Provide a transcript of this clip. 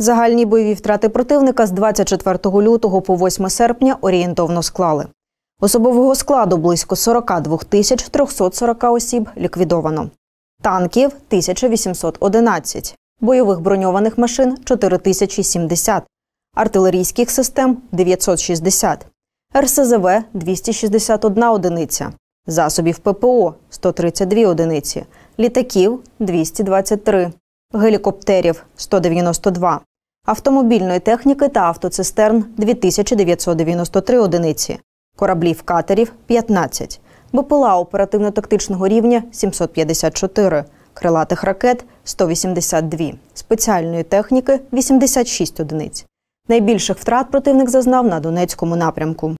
Загальні бойові втрати противника з 24 лютого по 8 серпня орієнтовно склали. Особового складу близько 42 тисяч 340 осіб ліквідовано. Танків 1811, бойових броньованих машин 4070, артилерійських систем 960, РСЗВ 261 одиниця, засобів ППО 132 одиниці, літаків 223, гелікоптерів 192, автомобільної техніки та автоцистерн 2993 одиниці, кораблів катерів 15, БПЛА оперативно-тактичного рівня 754, крилатих ракет 182, спеціальної техніки 86 одиниць. Найбільших втрат противник зазнав на Донецькому напрямку.